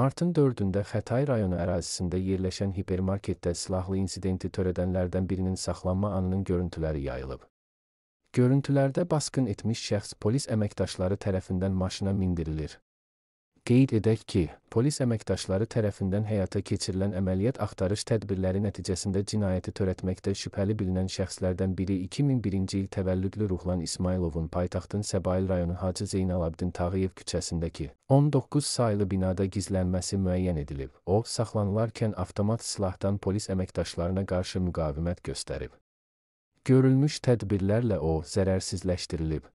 Martın 4-də Xətai rayonu ərazisində yerləşən hipermarketdə silahlı insidenti törədənlərdən birinin saxlanma anının görüntüləri yayılıb. Görüntülərdə basqın etmiş şəxs polis əməkdaşları tərəfindən maşına mindirilir. Qeyd edək ki, polis əməkdaşları tərəfindən həyata keçirilən əməliyyat axtarış tədbirləri nəticəsində cinayəti törətməkdə şübhəli bilinən şəxslərdən biri 2001-ci il təvəllüdlü Ruhlan İsmayılovun paytaxtın Səbail rayonu Hacı Zeynalabdin Tağıyev küçəsindəki 19 saylı binada gizlənməsi müəyyən edilib. O, saxlanılarkən avtomat silahdan polis əməkdaşlarına qarşı müqavimət göstərib. Görülmüş tədbirlərlə o zərərsizləşdirilib.